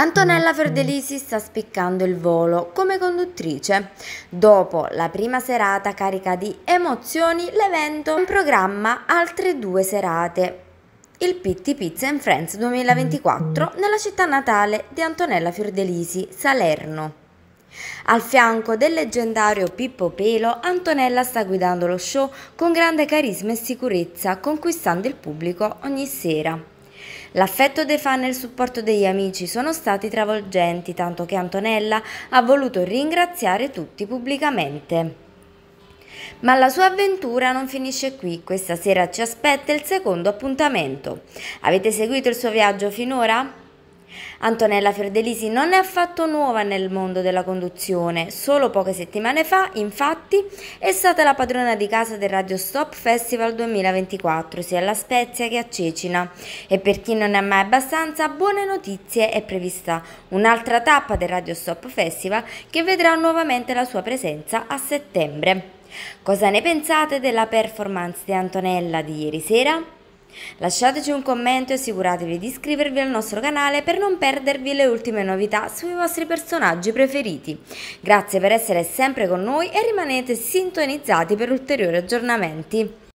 Antonella Ferdelisi mm, mm. sta spiccando il volo come conduttrice. Dopo la prima serata carica di emozioni, l'evento in programma altre due serate. Il Pitti Pizza in Friends 2024 mm, nella città natale di Antonella Fiordelisi, Salerno. Al fianco del leggendario Pippo Pelo, Antonella sta guidando lo show con grande carisma e sicurezza, conquistando il pubblico ogni sera. L'affetto dei fan e il supporto degli amici sono stati travolgenti, tanto che Antonella ha voluto ringraziare tutti pubblicamente. Ma la sua avventura non finisce qui, questa sera ci aspetta il secondo appuntamento. Avete seguito il suo viaggio finora? Antonella Fiordelisi non è affatto nuova nel mondo della conduzione, solo poche settimane fa infatti è stata la padrona di casa del Radio Stop Festival 2024 sia alla Spezia che a Cecina e per chi non ne ha mai abbastanza buone notizie è prevista un'altra tappa del Radio Stop Festival che vedrà nuovamente la sua presenza a settembre. Cosa ne pensate della performance di Antonella di ieri sera? Lasciateci un commento e assicuratevi di iscrivervi al nostro canale per non perdervi le ultime novità sui vostri personaggi preferiti. Grazie per essere sempre con noi e rimanete sintonizzati per ulteriori aggiornamenti.